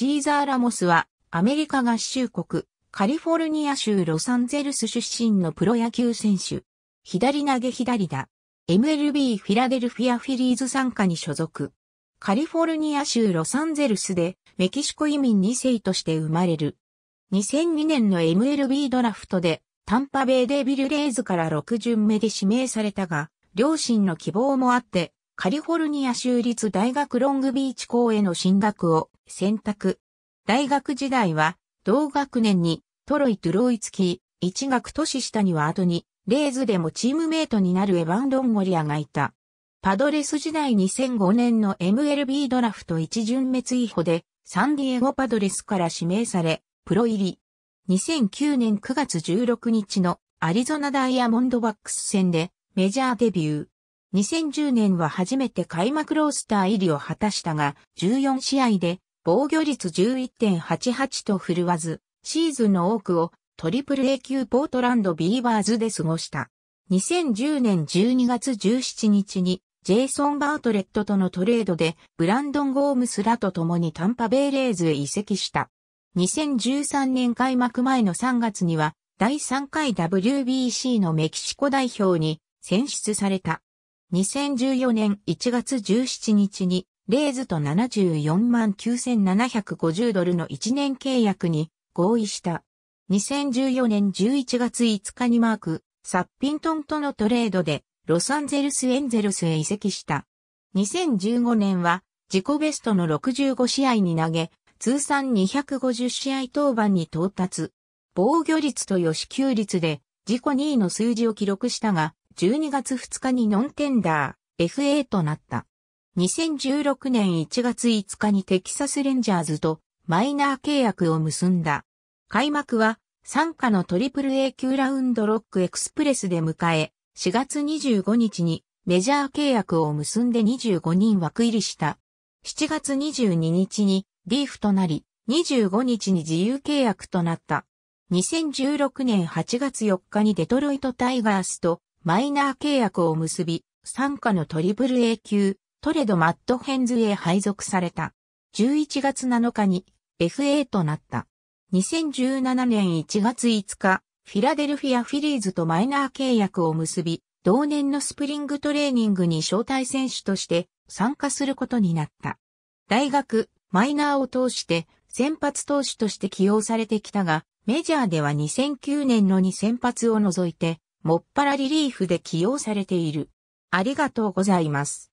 シーザー・ラモスは、アメリカ合衆国、カリフォルニア州ロサンゼルス出身のプロ野球選手。左投げ左だ。MLB フィラデルフィアフィリーズ参加に所属。カリフォルニア州ロサンゼルスでメキシコ移民2世として生まれる。2002年の MLB ドラフトでタンパベイデビルレイズから6巡目で指名されたが、両親の希望もあって、カリフォルニア州立大学ロングビーチ校への進学を選択。大学時代は、同学年に、トロイ・トゥロイツキー、一学年下には後に、レーズでもチームメイトになるエヴァン・ロンゴリアがいた。パドレス時代2005年の MLB ドラフト一巡滅追捕で、サンディエゴパドレスから指名され、プロ入り。2009年9月16日のアリゾナダイヤモンドバックス戦でメジャーデビュー。2010年は初めて開幕ロースター入りを果たしたが、14試合で防御率11.88と振るわず、シーズンの多くをトリプル A 級ポートランドビーバーズで過ごした。2010年12月17日にジェイソン・バートレットとのトレードでブランドン・ゴームスらと共にタンパベイレーズへ移籍した。2013年開幕前の3月には第3回 WBC のメキシコ代表に選出された。2014年1月17日にレイズと74万9750ドルの1年契約に合意した。2014年11月5日にマーク、サッピントンとのトレードでロサンゼルスエンゼルスへ移籍した。2015年は自己ベストの65試合に投げ、通算250試合登板に到達。防御率と予支給率で自己2位の数字を記録したが、12月2日にノンテンダー、FA となった。2016年1月5日にテキサスレンジャーズとマイナー契約を結んだ。開幕は、参加の AAA 級ラウンドロックエクスプレスで迎え、4月25日にメジャー契約を結んで25人枠入りした。7月22日にリーフとなり、25日に自由契約となった。2016年8月4日にデトロイトタイガースとマイナー契約を結び、参加の AAA 級トレド・マッドヘンズへ配属された。11月7日に FA となった。2017年1月5日、フィラデルフィア・フィリーズとマイナー契約を結び、同年のスプリングトレーニングに招待選手として参加することになった。大学、マイナーを通して先発投手として起用されてきたが、メジャーでは2009年の2先発を除いて、もっぱらリリーフで起用されている。ありがとうございます。